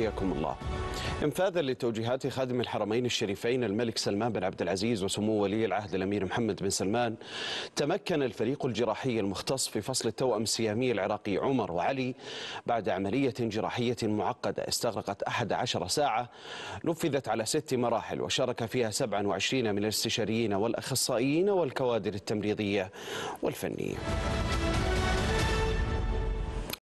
حياكم الله انفاذا لتوجيهات خادم الحرمين الشريفين الملك سلمان بن عبد العزيز وسمو ولي العهد الامير محمد بن سلمان تمكن الفريق الجراحي المختص في فصل التوأم السيامي العراقي عمر وعلي بعد عمليه جراحيه معقده استغرقت 11 ساعه نفذت على ست مراحل وشارك فيها 27 من الاستشاريين والاخصائيين والكوادر التمريضيه والفنيه.